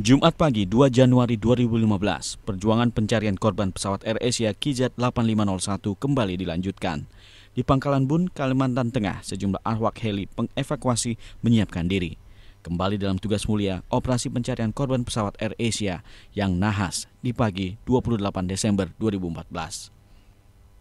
Jumat pagi 2 Januari 2015, perjuangan pencarian korban pesawat Air Asia Kijat 8501 kembali dilanjutkan. Di Pangkalan Bun, Kalimantan Tengah, sejumlah arwak heli pengevakuasi menyiapkan diri. Kembali dalam tugas mulia, operasi pencarian korban pesawat Air Asia yang nahas di pagi 28 Desember 2014.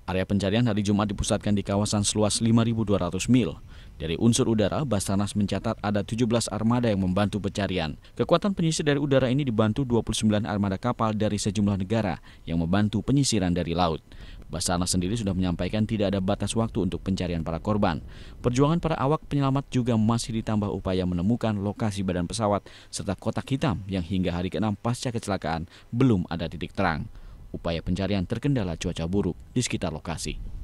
Area pencarian hari Jumat dipusatkan di kawasan seluas 5.200 mil, dari unsur udara, Basarnas mencatat ada 17 armada yang membantu pencarian. Kekuatan penyisir dari udara ini dibantu 29 armada kapal dari sejumlah negara yang membantu penyisiran dari laut. Basarnas sendiri sudah menyampaikan tidak ada batas waktu untuk pencarian para korban. Perjuangan para awak penyelamat juga masih ditambah upaya menemukan lokasi badan pesawat serta kotak hitam yang hingga hari ke-6 pasca kecelakaan belum ada titik terang. Upaya pencarian terkendala cuaca buruk di sekitar lokasi.